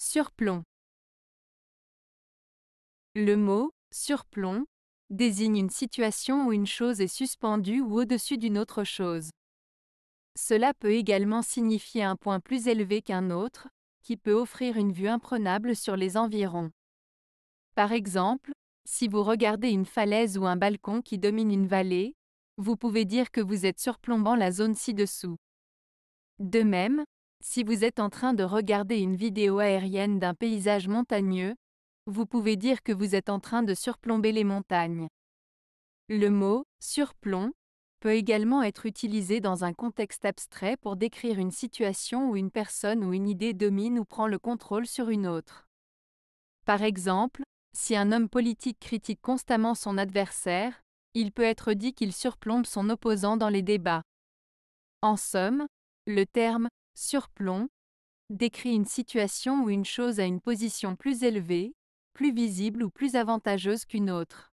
Surplomb. Le mot surplomb désigne une situation où une chose est suspendue ou au-dessus d'une autre chose. Cela peut également signifier un point plus élevé qu'un autre, qui peut offrir une vue imprenable sur les environs. Par exemple, si vous regardez une falaise ou un balcon qui domine une vallée, vous pouvez dire que vous êtes surplombant la zone ci-dessous. De même, si vous êtes en train de regarder une vidéo aérienne d'un paysage montagneux, vous pouvez dire que vous êtes en train de surplomber les montagnes. Le mot surplomb peut également être utilisé dans un contexte abstrait pour décrire une situation où une personne ou une idée domine ou prend le contrôle sur une autre. Par exemple, si un homme politique critique constamment son adversaire, il peut être dit qu'il surplombe son opposant dans les débats. En somme, le terme surplomb, décrit une situation où une chose a une position plus élevée, plus visible ou plus avantageuse qu'une autre.